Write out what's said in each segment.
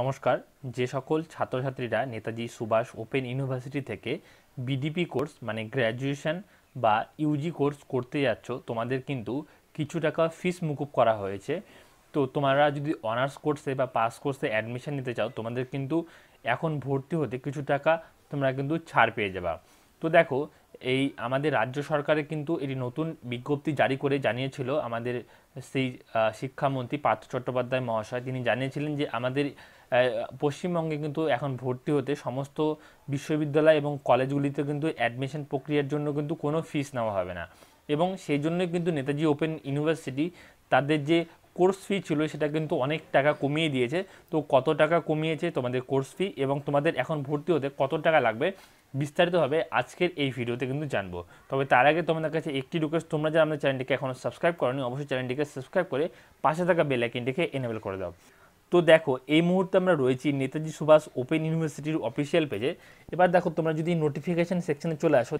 নমস্কার যে সকল ছাত্রছাত্রীরা নেতাজি সুভাষ ওপেন ইউনিভার্সিটি থেকে বিডিপি কোর্স মানে গ্র্যাজুয়েশন বা ইউজি কোর্স করতে যাচ্ছ তোমাদের কিন্তু কিছু টাকা ফিস মুকুব করা হয়েছে তো তোমরা যদি অনার্স কোর্সে বা পাস কোর্সে অ্যাডমিশন নিতে চাও তোমাদের কিন্তু এখন ভর্তি হতে কিছু টাকা তোমরা কিন্তু ছাড় পেয়ে যাবা তো দেখো এই আমাদের রাজ্য সরকারে কিন্তু এটি নতুন বিজ্ঞপ্তি জারি করে জানিয়েছিল আমাদের সেই শিক্ষামন্ত্রী পার্থ চট্টোপাধ্যায় মহাশয় তিনি জানিয়েছিলেন যে আমাদের পশ্চিমবঙ্গে কিন্তু এখন ভর্তি হতে সমস্ত বিশ্ববিদ্যালয় এবং কলেজগুলিতে কিন্তু অ্যাডমিশন প্রক্রিয়ার জন্য কিন্তু কোনো ফিস নেওয়া হবে না এবং সেই জন্যই কিন্তু নেতাজি ওপেন ইউনিভার্সিটি তাদের যে কোর্স ফি ছিল সেটা কিন্তু অনেক টাকা কমিয়ে দিয়েছে তো কত টাকা কমিয়েছে তোমাদের কোর্স ফি এবং তোমাদের এখন ভর্তি হতে কত টাকা লাগবে বিস্তারিতভাবে আজকের এই ভিডিওতে কিন্তু জানবো তবে তার আগে তোমাদের কাছে একটি রিকোয়েস্ট তোমরা যারা আমাদের চ্যানেলটিকে এখনও সাবস্ক্রাইব করনি অবশ্যই চ্যানেলটিকে সাবস্ক্রাইব করে পাশে থাকা বেল আইকনটিকে এনেবল করে দাও তো দেখো এই মুহূর্তে আমরা রয়েছি নেতাজি সুভাষ ওপেন ইউনিভার্সিটির অফিসিয়াল পেজে এবার দেখো তোমরা যদি নোটিফিকেশান সেকশানে চলে আসো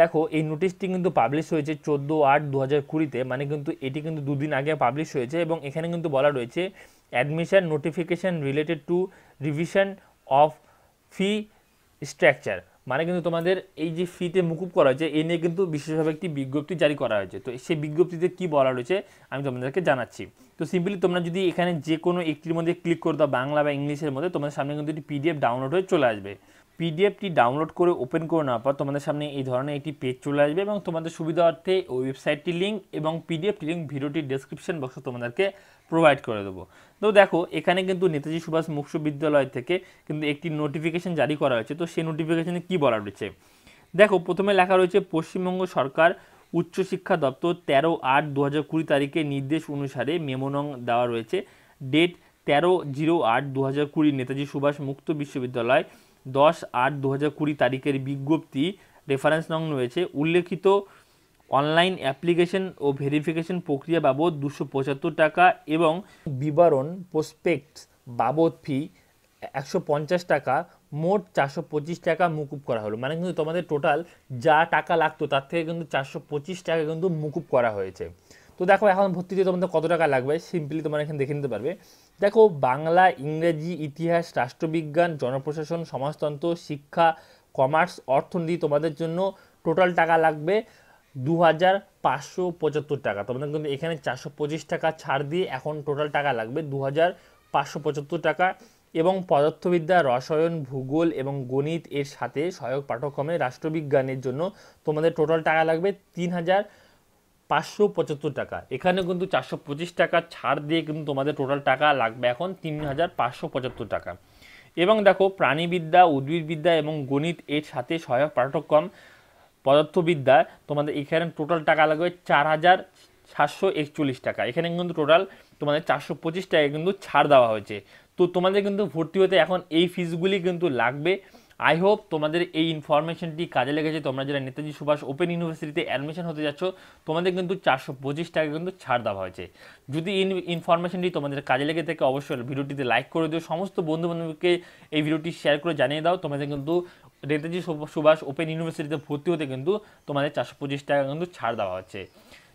দেখো এই নোটিশটি কিন্তু পাবলিশ হয়েছে চোদ্দো আট দু হাজার কুড়িতে মানে কিন্তু এটি কিন্তু দুদিন আগে পাবলিশ হয়েছে এবং এখানে কিন্তু বলা রয়েছে admission notification related to revision of fee structure মানে কিন্তু তোমাদের এই যে ফিতে মুকুব করা হয়েছে এ নিয়ে কিন্তু বিশেষভাবে একটি বিজ্ঞপ্তি জারি করা হয়েছে তো সেই বিজ্ঞপ্তিতে কি বলা রয়েছে আমি তোমাদেরকে জানাচ্ছি তো সিম্পলি তোমরা যদি এখানে যে কোনো একটির মধ্যে ক্লিক করে দাও বাংলা বা ইংলিশের মধ্যে তোমাদের সামনে কিন্তু একটি পিডিএফ ডাউনলোড হয়ে চলে আসবে পিডিএফটি ডাউনলোড করে ওপেন করে নেওয়ার পর তোমাদের সামনে এই ধরনের একটি পেজ চলে আসবে এবং তোমাদের সুবিধার্থে ওই ওয়েবসাইটটি লিঙ্ক এবং পিডিএফটি লিঙ্ক ভিডিওটির ডেসক্রিপশন বক্সে তোমাদেরকে প্রোভাইড করে দেবো তো দেখো এখানে কিন্তু নেতাজি সুভাষ মুক্ত বিদ্যালয় থেকে কিন্তু একটি নোটিফিকেশন জারি করা হয়েছে তো সেই নোটিফিকেশানে কী বলা রয়েছে দেখো প্রথমে লেখা রয়েছে পশ্চিমবঙ্গ সরকার উচ্চশিক্ষা দপ্তর তেরো আট দু হাজার কুড়ি তারিখে নির্দেশ অনুসারে মেমোনং দেওয়া রয়েছে ডেট তেরো জিরো আট দু হাজার কুড়ি নেতাজি সুভাষ মুক্ত বিশ্ববিদ্যালয় দশ আট দু হাজার কুড়ি তারিখের বিজ্ঞপ্তি রেফারেন্স নং রয়েছে উল্লেখিত অনলাইন অ্যাপ্লিকেশন ও ভেরিফিকেশন প্রক্রিয়া বাবদ দুশো পঁচাত্তর টাকা এবং বিবরণ প্রসপেক্ট বাবদ ফি একশো পঞ্চাশ টাকা মোট চারশো পঁচিশ টাকা মুকুব করা হলো মানে কিন্তু তোমাদের টোটাল যা টাকা লাগতো তার থেকে কিন্তু চারশো পঁচিশ টাকা কিন্তু মুকুব করা হয়েছে তো দেখো এখন ভর্তিতে তোমাদের কত টাকা লাগবে সিম্পলি তোমরা এখানে দেখে নিতে পারবে দেখো বাংলা ইংরেজি ইতিহাস রাষ্ট্রবিজ্ঞান জনপ্রশাসন সমাজতন্ত্র শিক্ষা কমার্স অর্থনীতি তোমাদের জন্য টোটাল টাকা লাগবে দু হাজার পাঁচশো পঁচাত্তর টাকা তোমাদের কিন্তু এখানে চারশো পঁচিশ টাকা ছাড় দিয়ে এখন টোটাল টাকা লাগবে দু হাজার পাঁচশো পঁচাত্তর টাকা এবং পদার্থবিদ্যা রসায়ন ভূগোল এবং গণিত এর সাথে সহায়ক পাঠ্যক্রমে রাষ্ট্রবিজ্ঞানের জন্য তোমাদের টোটাল টাকা লাগবে তিন হাজার পাঁচশো পঁচাত্তর টাকা এখানে কিন্তু চারশো পঁচিশ টাকা ছাড় দিয়ে কিন্তু তোমাদের টোটাল টাকা লাগবে এখন তিন হাজার পাঁচশো পঁচাত্তর টাকা এবং দেখো প্রাণীবিদ্যা উদ্ভিদবিদ্যা এবং গণিত এর সাথে সহায়ক পাঠ্যক্রম পদার্থবিদ্যা তোমাদের এখানে টোটাল টাকা লাগবে চার হাজার সাতশো একচল্লিশ টাকা এখানে কিন্তু টোটাল তোমাদের চারশো পঁচিশ টাকা কিন্তু ছাড় দেওয়া হয়েছে তো তোমাদের কিন্তু ভর্তি হতে এখন এই ফিজগুলি কিন্তু লাগবে আই হোপ তোমাদের এই ইনফরমেশনটি কাজে লেগেছে তোমরা যারা নেতাজি সুভাষ ওপেন ইউনিভার্সিটিতে অ্যাডমিশন হতে যাচ্ছ তোমাদের কিন্তু চারশো পঁচিশ টাকা কিন্তু ছাড় দেওয়া হয়েছে যদি ইন ইনফরমেশনটি তোমাদের কাজে লেগে থাকে অবশ্যই ভিডিওটিতে লাইক করে দিও সমস্ত বন্ধুবান্ধবকে এই ভিডিওটি শেয়ার করে জানিয়ে দাও তোমাদের কিন্তু নেতাজি সুভাষ ওপেন ইউনিভার্সিটিতে ভর্তি হতে কিন্তু তোমাদের চারশো পঁচিশ টাকা কিন্তু ছাড় দেওয়া হচ্ছে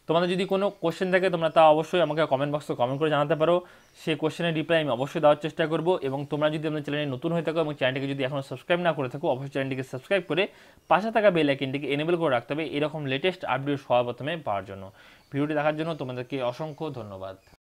তোমাদের যদি কোনো কোশ্চেন থাকে তোমরা তা অবশ্যই আমাকে কমেন্ট বক্সে কমেন্ট করে জানাতে পারো সেই কোশ্চেনের রিপ্লাই আমি অবশ্যই দেওয়ার চেষ্টা করবো এবং তোমরা যদি আমাদের চ্যানেলে নতুন হয়ে থাকো এবং চ্যানেলটিকে যদি এখনও সাবস্ক্রাইব না করে থাকো অবশ্যই চ্যানেলটিকে সাবস্ক্রাইব করে পাশে থাকা বেল আইকনটিকে এনেবল করে রাখতে হবে এরকম লেটেস্ট আপডেট সবার প্রথমে পাওয়ার জন্য ভিডিওটি দেখার জন্য তোমাদেরকে অসংখ্য ধন্যবাদ